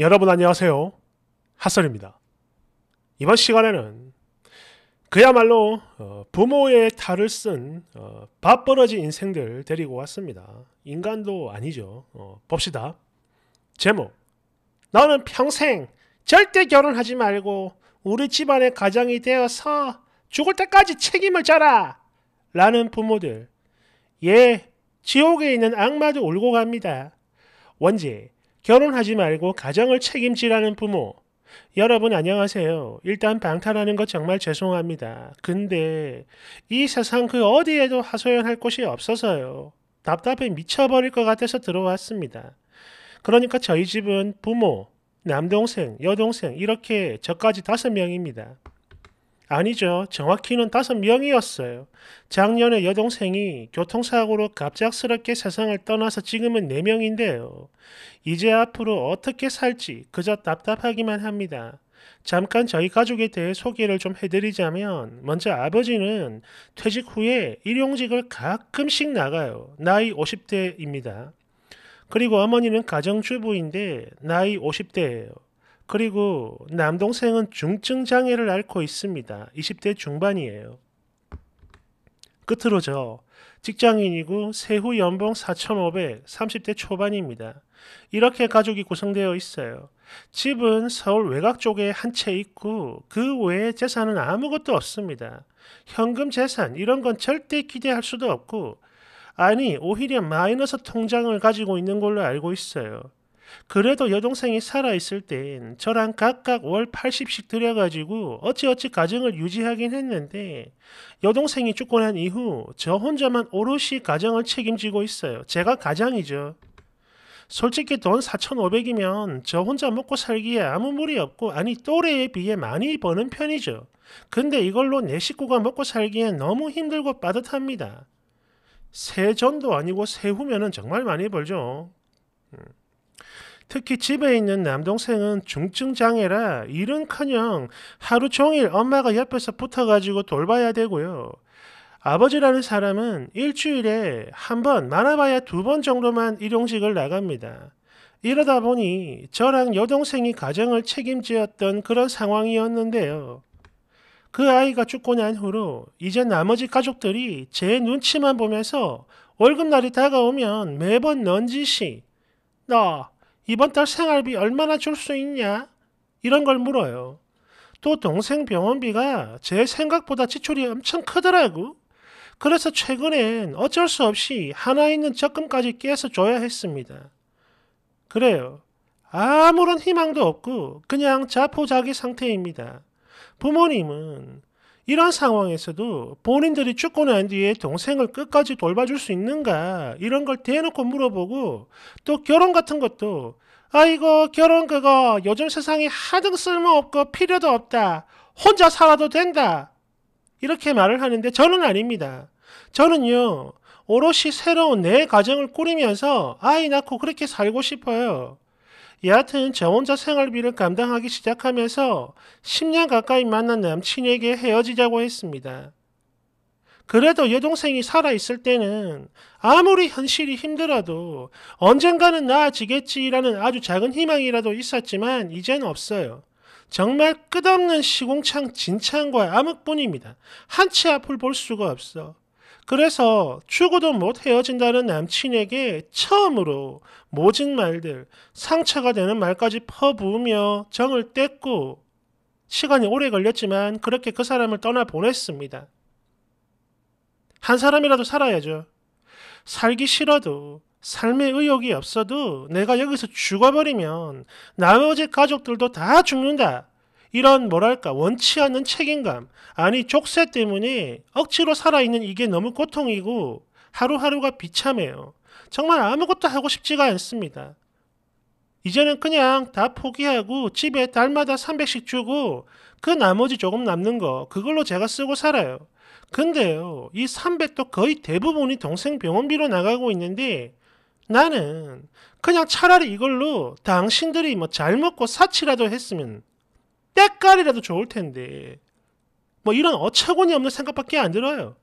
여러분 안녕하세요. 핫설입니다. 이번 시간에는 그야말로 어, 부모의 탈을 쓴 어, 밥벌어지 인생들 데리고 왔습니다. 인간도 아니죠. 어, 봅시다. 제목 너는 평생 절대 결혼하지 말고 우리 집안의 가장이 되어서 죽을 때까지 책임을 져라! 라는 부모들. 예, 지옥에 있는 악마도 울고 갑니다. 원제 결혼하지 말고 가정을 책임지라는 부모. 여러분 안녕하세요. 일단 방탈하는 것 정말 죄송합니다. 근데 이 세상 그 어디에도 하소연할 곳이 없어서요. 답답해 미쳐버릴 것 같아서 들어왔습니다. 그러니까 저희 집은 부모, 남동생, 여동생 이렇게 저까지 다섯 명입니다. 아니죠. 정확히는 다섯 명이었어요. 작년에 여동생이 교통사고로 갑작스럽게 세상을 떠나서 지금은 네 명인데요. 이제 앞으로 어떻게 살지 그저 답답하기만 합니다. 잠깐 저희 가족에 대해 소개를 좀 해드리자면 먼저 아버지는 퇴직 후에 일용직을 가끔씩 나가요. 나이 50대입니다. 그리고 어머니는 가정주부인데 나이 50대예요. 그리고 남동생은 중증 장애를 앓고 있습니다. 20대 중반이에요. 끝으로 저 직장인이고 세후 연봉 4,500, 30대 초반입니다. 이렇게 가족이 구성되어 있어요. 집은 서울 외곽 쪽에 한 채 있고 그 외에 재산은 아무것도 없습니다. 현금 재산 이런 건 절대 기대할 수도 없고 아니 오히려 마이너스 통장을 가지고 있는 걸로 알고 있어요. 그래도 여동생이 살아있을 땐 저랑 각각 월 80씩 들여가지고 어찌어찌 가정을 유지하긴 했는데 여동생이 죽고 난 이후 저 혼자만 오롯이 가정을 책임지고 있어요. 제가 가장이죠. 솔직히 돈 4,500이면 저 혼자 먹고 살기에 아무 무리 없고 아니 또래에 비해 많이 버는 편이죠. 근데 이걸로 내 식구가 먹고 살기엔 너무 힘들고 빠듯합니다. 세전도 아니고 세후면은 정말 많이 벌죠. 음. 특히 집에 있는 남동생은 중증 장애라 일은커녕 하루 종일 엄마가 옆에서 붙어가지고 돌봐야 되고요. 아버지라는 사람은 일주일에 한 번, 많아봐야 두 번 정도만 일용직을 나갑니다. 이러다 보니 저랑 여동생이 가정을 책임지었던 그런 상황이었는데요. 그 아이가 죽고 난 후로 이제 나머지 가족들이 제 눈치만 보면서 월급날이 다가오면 매번 넌지시 너 이번 달 생활비 얼마나 줄 수 있냐? 이런 걸 물어요. 또 동생 병원비가 제 생각보다 지출이 엄청 크더라고. 그래서 최근엔 어쩔 수 없이 하나 있는 적금까지 깨서 줘야 했습니다. 그래요. 아무런 희망도 없고 그냥 자포자기 상태입니다. 부모님은 이런 상황에서도 본인들이 죽고 난 뒤에 동생을 끝까지 돌봐줄 수 있는가 이런 걸 대놓고 물어보고 또 결혼 같은 것도 아이고 결혼 그거 요즘 세상에 하등 쓸모없고 필요도 없다 혼자 살아도 된다 이렇게 말을 하는데 저는 아닙니다. 저는요 오롯이 새로운 내 가정을 꾸리면서 아이 낳고 그렇게 살고 싶어요. 여하튼 저 혼자 생활비를 감당하기 시작하면서 10년 가까이 만난 남친에게 헤어지자고 했습니다. 그래도 여동생이 살아있을 때는 아무리 현실이 힘들어도 언젠가는 나아지겠지라는 아주 작은 희망이라도 있었지만 이젠 없어요. 정말 끝없는 시공창 진창과 암흑뿐입니다. 한 치 앞을 볼 수가 없어. 그래서 죽어도 못 헤어진다는 남친에게 처음으로 모진 말들, 상처가 되는 말까지 퍼부으며 정을 뗐고 시간이 오래 걸렸지만 그렇게 그 사람을 떠나보냈습니다. 한 사람이라도 살아야죠. 살기 싫어도 삶의 의욕이 없어도 내가 여기서 죽어버리면 나머지 가족들도 다 죽는다. 이런 뭐랄까 원치 않는 책임감 아니 족쇄 때문에 억지로 살아있는 이게 너무 고통이고 하루하루가 비참해요. 정말 아무것도 하고 싶지가 않습니다. 이제는 그냥 다 포기하고 집에 달마다 300씩 주고 그 나머지 조금 남는 거 그걸로 제가 쓰고 살아요. 근데요 이 300도 거의 대부분이 동생 병원비로 나가고 있는데 나는 그냥 차라리 이걸로 당신들이 뭐 잘 먹고 사치라도 했으면 때깔이라도 좋을 텐데 뭐 이런 어처구니 없는 생각밖에 안 들어요.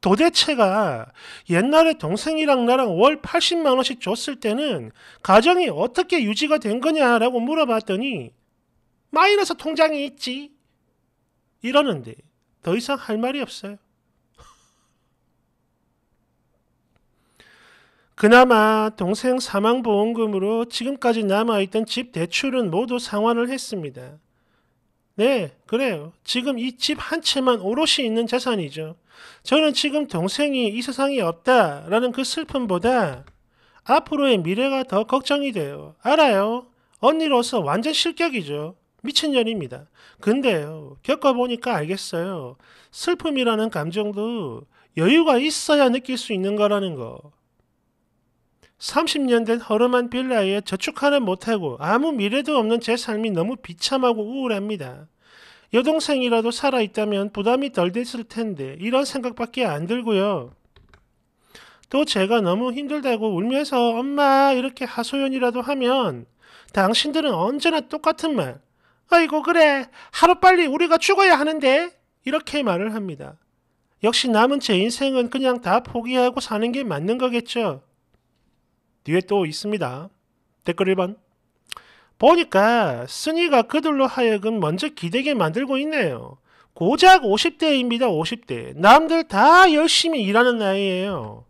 도대체가 옛날에 동생이랑 나랑 월 80만 원씩 줬을 때는 가정이 어떻게 유지가 된 거냐라고 물어봤더니 마이너스 통장이 있지 이러는데 더 이상 할 말이 없어요. 그나마 동생 사망보험금으로 지금까지 남아있던 집 대출은 모두 상환을 했습니다. 네, 그래요. 지금 이 집 한 채만 오롯이 있는 재산이죠. 저는 지금 동생이 이 세상에 없다라는 그 슬픔보다 앞으로의 미래가 더 걱정이 돼요. 알아요. 언니로서 완전 실격이죠. 미친년입니다. 근데요, 겪어보니까 알겠어요. 슬픔이라는 감정도 여유가 있어야 느낄 수 있는 거라는 거. 30년 된 허름한 빌라에 저축하는 못하고 아무 미래도 없는 제 삶이 너무 비참하고 우울합니다. 여동생이라도 살아있다면 부담이 덜 됐을 텐데 이런 생각밖에 안 들고요. 또 제가 너무 힘들다고 울면서 엄마 이렇게 하소연이라도 하면 당신들은 언제나 똑같은 말 아이고 그래 하루빨리 우리가 죽어야 하는데 이렇게 말을 합니다. 역시 남은 제 인생은 그냥 다 포기하고 사는 게 맞는 거겠죠. 뒤에 또 있습니다. 댓글 1번. 보니까 스니가 그들로 하여금 먼저 기대게 만들고 있네요. 고작 50대입니다. 50대. 남들 다 열심히 일하는 나이에요.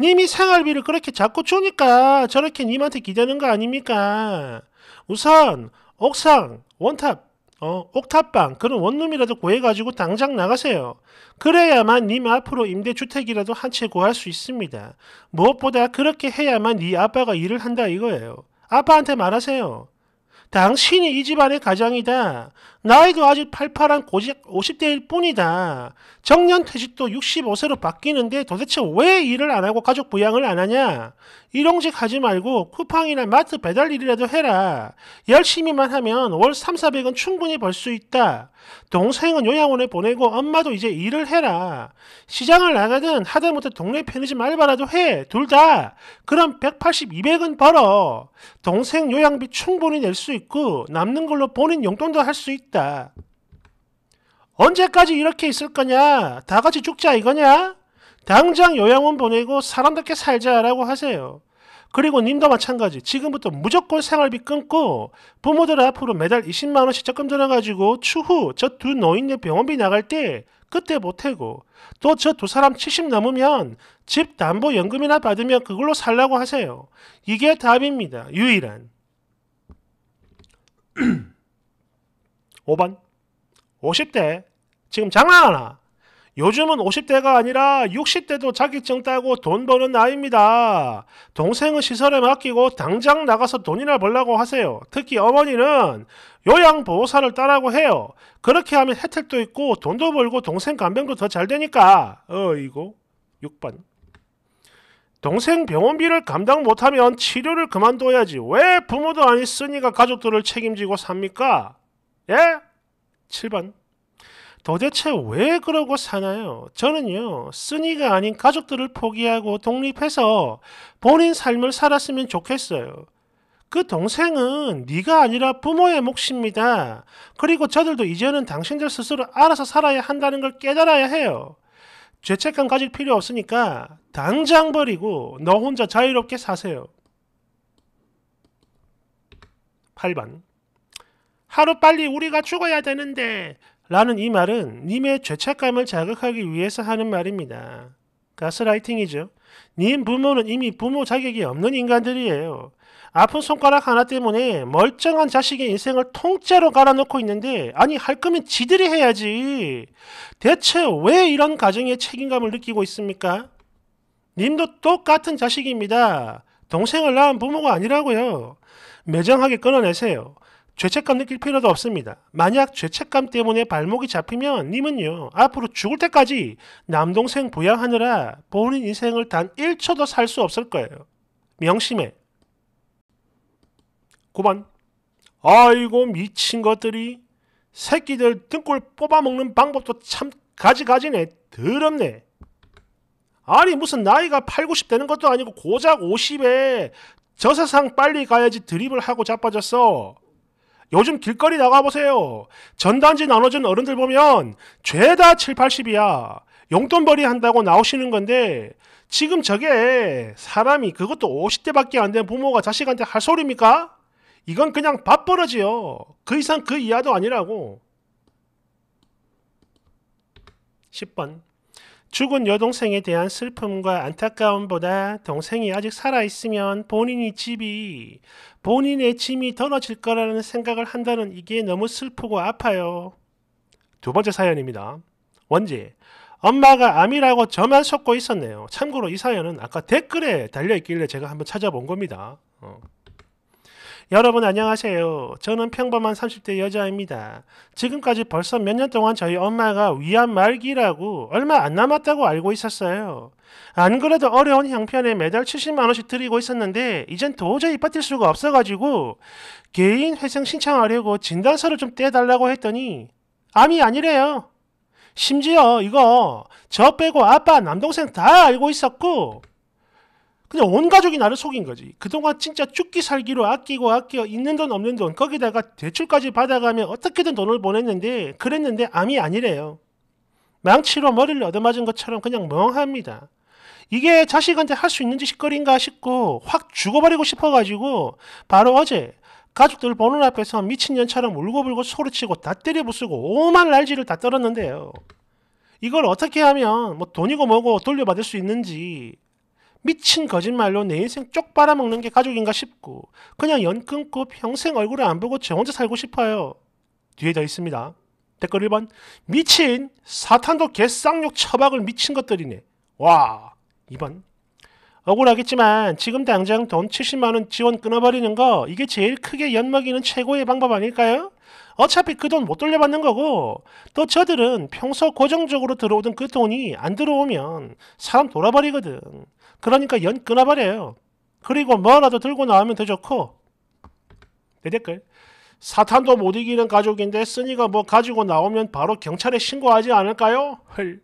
님이 생활비를 그렇게 자꾸 주니까 저렇게 님한테 기대는 거 아닙니까? 우선 옥상, 원탑, 어, 옥탑방 그런 원룸이라도 구해가지고 당장 나가세요. 그래야만 님 네 앞으로 임대주택이라도 한 채 구할 수 있습니다. 무엇보다 그렇게 해야만 네 아빠가 일을 한다 이거예요. 아빠한테 말하세요. 당신이 이 집안의 가장이다. 나이도 아직 팔팔한 고직 50대일 뿐이다. 정년 퇴직도 65세로 바뀌는데 도대체 왜 일을 안 하고 가족 부양을 안 하냐? 일용직 하지 말고 쿠팡이나 마트 배달 일이라도 해라. 열심히만 하면 월 3, 400은 충분히 벌 수 있다. 동생은 요양원에 보내고 엄마도 이제 일을 해라. 시장을 나가든 하다못해 동네 편의점 알바라도 해. 둘 다. 그럼 180, 200은 벌어. 동생 요양비 충분히 낼 수 있고 남는 걸로 본인 용돈도 할 수 있다. 있다. 언제까지 이렇게 있을 거냐? 다 같이 죽자 이거냐? 당장 요양원 보내고 사람답게 살자라고 하세요. 그리고 님도 마찬가지 지금부터 무조건 생활비 끊고 부모들 앞으로 매달 20만원씩 적금 들어가지고 추후 저 두 노인네 병원비 나갈 때 그때 보태고 또 저 두 사람 70 넘으면 집 담보연금이나 받으면 그걸로 살라고 하세요. 이게 답입니다. 유일한. 5번 50대 지금 장난하나? 요즘은 50대가 아니라 60대도 자기증 따고 돈 버는 나이입니다. 동생은 시설에 맡기고 당장 나가서 돈이나 벌라고 하세요. 특히 어머니는 요양보호사를 따라고 해요. 그렇게 하면 혜택도 있고 돈도 벌고 동생 간병도 더 잘 되니까. 어이고 6번 동생 병원비를 감당 못하면 치료를 그만둬야지. 왜 부모도 아니 쓰니가 가족들을 책임지고 삽니까? 예? 7번. 도대체 왜 그러고 사나요? 저는요, 쓰니가 아닌 가족들을 포기하고 독립해서 본인 삶을 살았으면 좋겠어요. 그 동생은 네가 아니라 부모의 몫입니다. 그리고 저들도 이제는 당신들 스스로 알아서 살아야 한다는 걸 깨달아야 해요. 죄책감 가질 필요 없으니까 당장 버리고 너 혼자 자유롭게 사세요. 8번. 하루 빨리 우리가 죽어야 되는데 라는 이 말은 님의 죄책감을 자극하기 위해서 하는 말입니다. 가스라이팅이죠. 님 부모는 이미 부모 자격이 없는 인간들이에요. 아픈 손가락 하나 때문에 멀쩡한 자식의 인생을 통째로 갈아놓고 있는데 아니 할 거면 지들이 해야지. 대체 왜 이런 가정에 책임감을 느끼고 있습니까? 님도 똑같은 자식입니다. 동생을 낳은 부모가 아니라고요. 매정하게 끊어내세요. 죄책감 느낄 필요도 없습니다. 만약 죄책감 때문에 발목이 잡히면 님은요, 앞으로 죽을 때까지 남동생 부양하느라 본인 인생을 단 1초도 살 수 없을 거예요. 명심해. 9번. 아이고, 미친 것들이. 새끼들 등골 뽑아먹는 방법도 참 가지가지네. 더럽네. 아니, 무슨 나이가 8, 90 되는 것도 아니고 고작 50에 저 세상 빨리 가야지 드립을 하고 자빠졌어. 요즘 길거리 나가보세요. 전단지 나눠준 어른들 보면 죄다 7, 80이야. 용돈벌이 한다고 나오시는 건데 지금 저게 사람이 그것도 50대밖에 안 된 부모가 자식한테 할 소리입니까? 이건 그냥 밥벌어지요. 그 이상 그 이하도 아니라고. 10번. 죽은 여동생에 대한 슬픔과 안타까움보다 동생이 아직 살아있으면 본인이 집이 본인의 짐이 덜어질 거라는 생각을 한다는 이게 너무 슬프고 아파요. 두 번째 사연입니다. 원지, 엄마가 암이라고 저만 속고 있었네요. 참고로 이 사연은 아까 댓글에 달려있길래 제가 한번 찾아본 겁니다. 어. 여러분 안녕하세요. 저는 평범한 30대 여자입니다. 지금까지 벌써 몇 년 동안 저희 엄마가 위암 말기라고 얼마 안 남았다고 알고 있었어요. 안 그래도 어려운 형편에 매달 70만원씩 드리고 있었는데, 이젠 도저히 버틸 수가 없어가지고, 개인 회생 신청하려고 진단서를 좀 떼달라고 했더니, 암이 아니래요. 심지어 이거, 저 빼고 아빠, 남동생 다 알고 있었고, 그냥 온 가족이 나를 속인 거지. 그동안 진짜 죽기 살기로 아끼고 아껴 있는 돈 없는 돈 거기다가 대출까지 받아가며 어떻게든 돈을 보냈는데 그랬는데 암이 아니래요. 망치로 머리를 얻어맞은 것처럼 그냥 멍합니다. 이게 자식한테 할 수 있는 짓거리인가 싶고 확 죽어버리고 싶어가지고 바로 어제 가족들 보는 앞에서 미친년처럼 울고불고 소리치고 다 때려부수고 오만 날지를 다 떨었는데요. 이걸 어떻게 하면 뭐 돈이고 뭐고 돌려받을 수 있는지 미친 거짓말로 내 인생 쪽 빨아먹는 게 가족인가 싶고 그냥 연 끊고 평생 얼굴을 안 보고 저 혼자 살고 싶어요. 뒤에 더 있습니다. 댓글 1번 미친 사탄도 개쌍욕 처박을 미친 것들이네. 와 2번 억울하겠지만 지금 당장 돈 70만원 지원 끊어버리는 거 이게 제일 크게 연먹이는 최고의 방법 아닐까요? 어차피 그 돈 못 돌려받는 거고 또 저들은 평소 고정적으로 들어오던 그 돈이 안 들어오면 사람 돌아버리거든. 그러니까 연 끊어버려요. 그리고 뭐라도 들고 나오면 더 좋고 내 댓글 사탄도 못 이기는 가족인데 쓰니가 뭐 가지고 나오면 바로 경찰에 신고하지 않을까요? 헐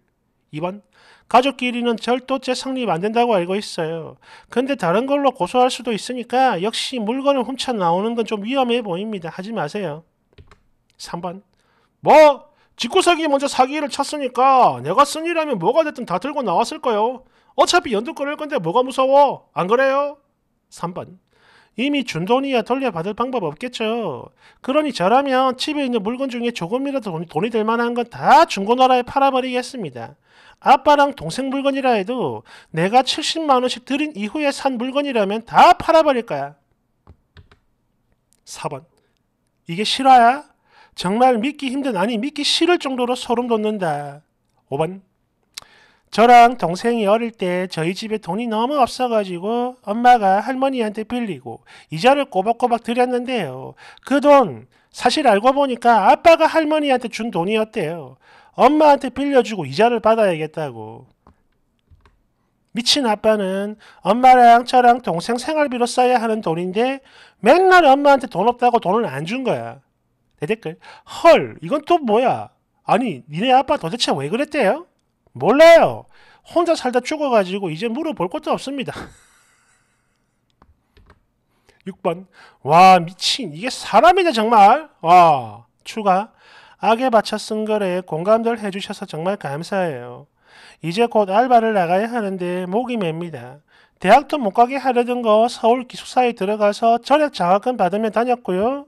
2번 가족끼리는 절도죄 성립 안 된다고 알고 있어요. 근데 다른 걸로 고소할 수도 있으니까 역시 물건을 훔쳐 나오는 건 좀 위험해 보입니다. 하지 마세요. 3번 뭐? 직구석이 먼저 사기를 쳤으니까 내가 쓴이라면 뭐가 됐든 다 들고 나왔을 거요. 어차피 연두꺼을 건데 뭐가 무서워? 안 그래요? 3번. 이미 준 돈이야 돌려받을 방법 없겠죠. 그러니 저라면 집에 있는 물건 중에 조금이라도 돈이, 돈이 될 만한 건 다 중고나라에 팔아버리겠습니다. 아빠랑 동생 물건이라 해도 내가 70만 원씩 들인 이후에 산 물건이라면 다 팔아버릴 거야. 4번. 이게 실화야? 정말 믿기 힘든 아니 믿기 싫을 정도로 소름 돋는다. 5번. 저랑 동생이 어릴 때 저희 집에 돈이 너무 없어가지고 엄마가 할머니한테 빌리고 이자를 꼬박꼬박 드렸는데요. 그 돈 사실 알고 보니까 아빠가 할머니한테 준 돈이었대요. 엄마한테 빌려주고 이자를 받아야겠다고. 미친 아빠는 엄마랑 저랑 동생 생활비로 써야 하는 돈인데 맨날 엄마한테 돈 없다고 돈을 안 준 거야. 대 댓글 헐 이건 또 뭐야? 아니 니네 아빠 도대체 왜 그랬대요? 몰라요. 혼자 살다 죽어가지고 이제 물어볼 것도 없습니다. 6번 와 미친 이게 사람이냐 정말 와 추가 악에 바쳐 쓴 거래 공감들 해주셔서 정말 감사해요. 이제 곧 알바를 나가야 하는데 목이 맵니다. 대학도 못 가게 하려던 거 서울 기숙사에 들어가서 전액 장학금 받으면 다녔고요.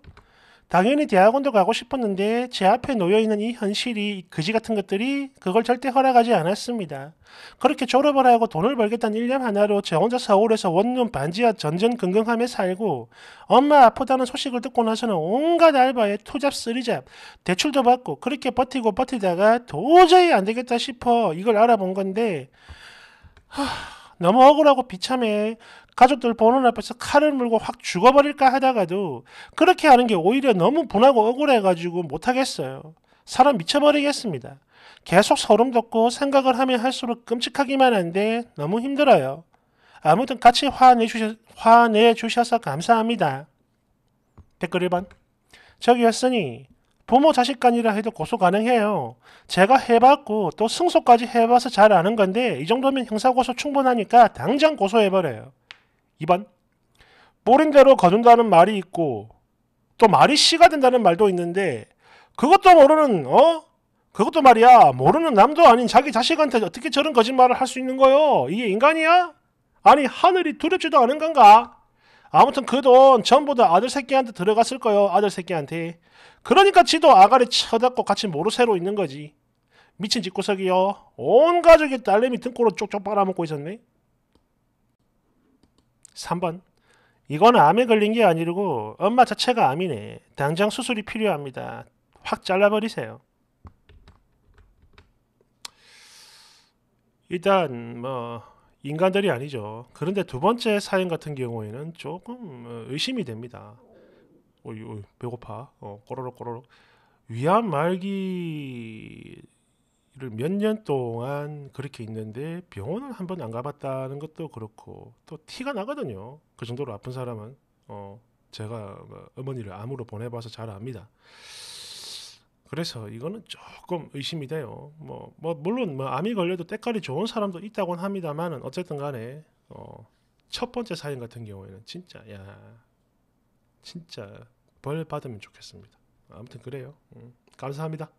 당연히 대학원도 가고 싶었는데 제 앞에 놓여있는 이 현실이 그지 같은 것들이 그걸 절대 허락하지 않았습니다. 그렇게 졸업을 하고 돈을 벌겠다는 일념 하나로 저 혼자 서울에서 원룸 반지하 전전긍긍하며 살고 엄마 아프다는 소식을 듣고 나서는 온갖 알바에 투잡 쓰리잡 대출도 받고 그렇게 버티고 버티다가 도저히 안 되겠다 싶어 이걸 알아본 건데 하... 너무 억울하고 비참해. 가족들 보는 앞에서 칼을 물고 확 죽어버릴까 하다가도 그렇게 하는 게 오히려 너무 분하고 억울해가지고 못하겠어요. 사람 미쳐버리겠습니다. 계속 소름 돋고 생각을 하면 할수록 끔찍하기만 한데 너무 힘들어요. 아무튼 같이 화내주셔, 화내주셔서 감사합니다. 댓글 1번 저기였으니 부모 자식 간이라 해도 고소 가능해요. 제가 해봤고 또 승소까지 해봐서 잘 아는 건데 이 정도면 형사고소 충분하니까 당장 고소해버려요. 2번 뿌린 대로 거둔다는 말이 있고 또 말이 씨가 된다는 말도 있는데 그것도 모르는 어? 그것도 말이야 모르는 남도 아닌 자기 자식한테 어떻게 저런 거짓말을 할 수 있는 거요? 이게 인간이야? 아니 하늘이 두렵지도 않은 건가? 아무튼 그 돈 전부 다 아들 새끼한테 들어갔을 거요. 아들 새끼한테. 그러니까 지도 아가리 쳐다고 같이 모르쇠로 있는 거지. 미친 집구석이요. 온 가족이 딸내미 등골을 쪽쪽 빨아먹고 있었네. 3번. 이건 암에 걸린 게 아니고 엄마 자체가 암이네. 당장 수술이 필요합니다. 확 잘라버리세요. 일단 뭐 인간들이 아니죠. 그런데 두 번째 사연 같은 경우에는 조금 어, 의심이 됩니다. 오이, 오이, 배고파. 어, 꼬로록 꼬로록. 위암 말기를 몇 년 동안 그렇게 있는데 병원을 한 번 안 가봤다는 것도 그렇고 또 티가 나거든요. 그 정도로 아픈 사람은 어, 제가 뭐 어머니를 암으로 보내봐서 잘 압니다. 그래서 이거는 조금 의심이 돼요. 뭐, 뭐 물론 뭐 암이 걸려도 때깔이 좋은 사람도 있다곤 합니다만은 어쨌든 간에 어, 첫 번째 사인 같은 경우에는 진짜 야 진짜 벌 받으면 좋겠습니다. 아무튼 그래요. 음, 감사합니다.